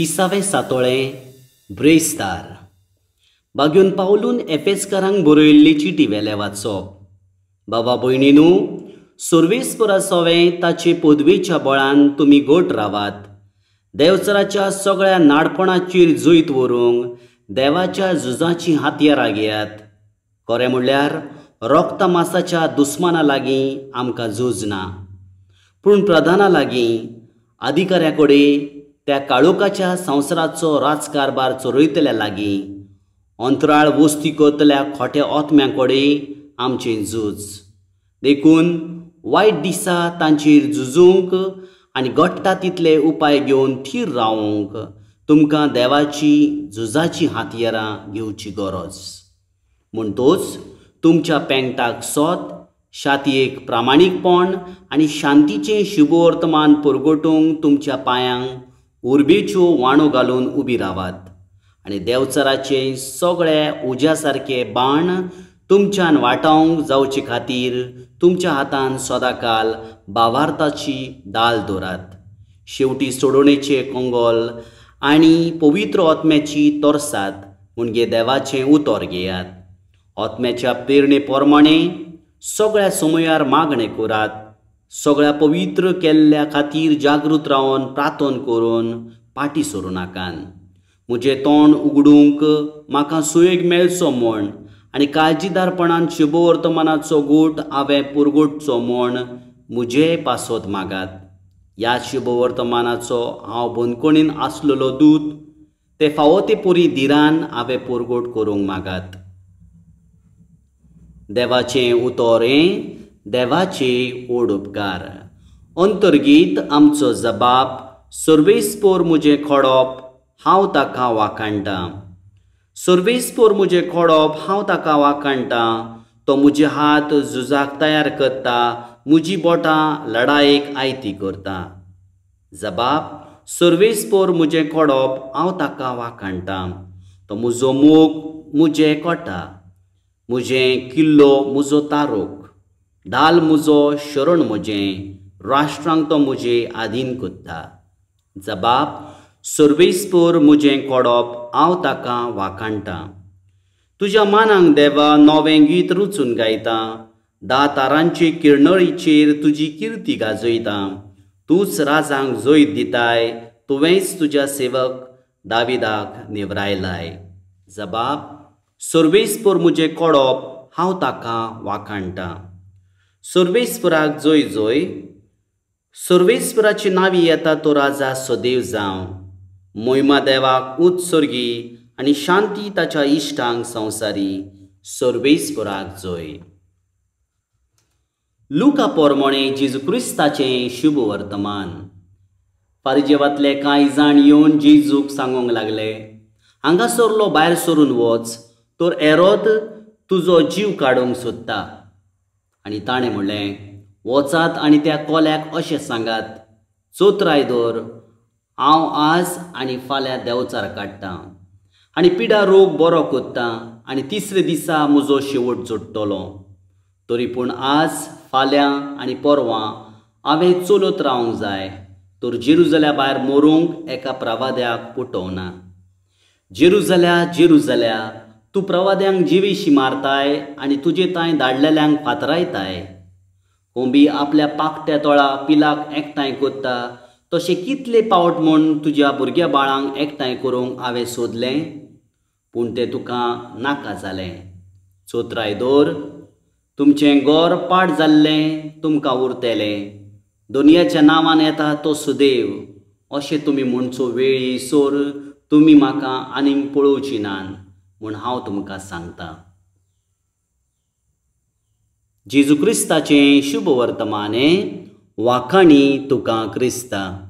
तिसावे सातोळे ब्रेस्तार बागून पावलून एफेस्करांक बरयल्ली चिटी वेले वाचप बाबा भयणीनू सुर्वेस्पुरा सोवे ताचे पदवेच्या बळान तुमी घट रावात देवचराच्या सगळ्या नाडपणाचेर जैत व्हरूंक देवाच्या झुजाची हाती घेयात खरें म्हणल्यार रोक्त मासाच्या दुस्माना लागीं आमकां झूज ना पूण प्रधाना लागीं अधिकाऱ्या कडेन त्या काळोखाच्या संवसाराचो राजकारभार चोरयतल्या लागी अंतराळ वस्ती करतल्या खोट्या ओतम्याकडे आमचे झूज देखून वायट दिसा तांचेर झुजूंक आनी घडटा तितले उपाय घेवन थीर रावूंक तुमकां देवाची झुजाची हातयारां घेवची गरज म्हणटोच तुमच्या पेंटाक सोत छातयेक प्रामाणीकपण आनी शांतीचें शुभवर्तमान पुरगटूंक तुमच्या पांयांक उर्बेच्यो वाणो घालून उबी रावात आनी देवचराचे सगळे उज्या सारके बाण तुमच्यान वाटावंक जावचे खातीर तुमच्या हातान काल बावार्थाची दाल दवरात शेवटी सोडोवणेचे कोंगोल आनी पवित्र आत्म्याची तोरसात म्हणगे देवाचे उतर घेयात ओत्म्याच्या पेरणे सगळ्या समयार मागणे करात सगळ्या पवित्र केल्ल्या खातीर जागृत रावन प्रार्थन करून पाटी सोरूं नाकान म्हजें तोंड उगडूंक म्हाका सुयेग मेळचो म्हण आनी काळजीदारपणान शुभ वर्तमानाचो गूट हांवें पुरगुटचो म्हूण म्हजे पासत मागात ह्या शुभ वर्तमानाचो हांव बंदकोणीन आसलेलो दूत ते फावो ते पुरी धिरान हांवें पुरगोट करूंक मागात देवाचें उतर हें देवाचे ओड उपकार अंतर्गीत आमचो जबाब सर्वेस्पोर मुजे खोडप हांव ताका वाखाणटा सर्वेस्पोर मुजे खोडप हांव ताका तो मुजे हात झुजाक तयार करता मुजी बोटां लडायेक आयती करता जबाब सर्वेस्पोर मुजे खोडप हांव ताका वाखाणटा तो मुजो मोग मुजे कोटा मुजे किल्लो मुजो तारोक दाल मुजो शरण म्हजें राष्ट्रांक तो म्हजे आधीन कोत्ता जबाब सर्वेस्पोर म्हजें कोडप हांव ताका वाकांटा तुज्या मानांक देवा नवें गीत रुचून गायता दातारांचे किरणळीचेर तुजी किर्ती गाजयता तूच राजांक जैत दिताय तुवेंच तुज्या सेवक दाविदाक निवरायलाय जबाब सर्वेस्पोर म्हजें कोडप हांव ताका वाकांटा सोर्वेस्पुराक जोय जोय सोर्वेस्पुराची नावी येता तो राजा सदैव जावं मोहिमा देवाक उत्सर्गी आणि शांती ताच्या इश्टांक संवसारी सोर्वेस्पुराक जोय लुका पोरमोणे जेजू क्रिस्ताचें शुभ वर्तमान पारिजेवांतले कांय जाण येवन जेजूक सांगूंक लागले हांगा सरलो भायर सरून वच तर एरोद तुजो जीव काडूंक सोदता आनी ताणें म्हणलें वचात आनी त्या कोल्याक अशें सांगात चोत्राय दोर हांव आज आनी फाल्यां देंवचार काडटां आनी पिडा रोग बरो कोत्तां आनी तिसरे दिसा म्हजो शेवट जोडटलो तरी पूण आज फाल्यां आनी परवां हांवें चलत रावंक जाय तर जेरुजल्या भायर मोरूंक एका प्रवाद्याक जाल्यार जेरुजल्या जेरुजल्या तू प्रवाद्यांक जिवीशी मारताय आणि तुझे तांय दाडलेल्यांक फातरायताय कोंबी आपल्या पाकट्या तोळा पिलाक एकठांय कोत्ता तशें कितले पावट म्हूण तुज्या भुरग्या बाळांक एकठांय करूंक हांवें सोदलें पूण तें तुका नाका जालें चोत्राय दोर तुमचें गोर पाड जाल्लें तुमकां उरतेलें दुनियाच्या नांवान येता तो सुदैव अशें तुमी म्हणचो वेळी सोर तुमी म्हाका आनीक पळोवची नात म्हूण हांव तुमकां सांगतां जेजू क्रिस्ताचें शुभ वर्तमाने वाखाणी तुका क्रिस्ता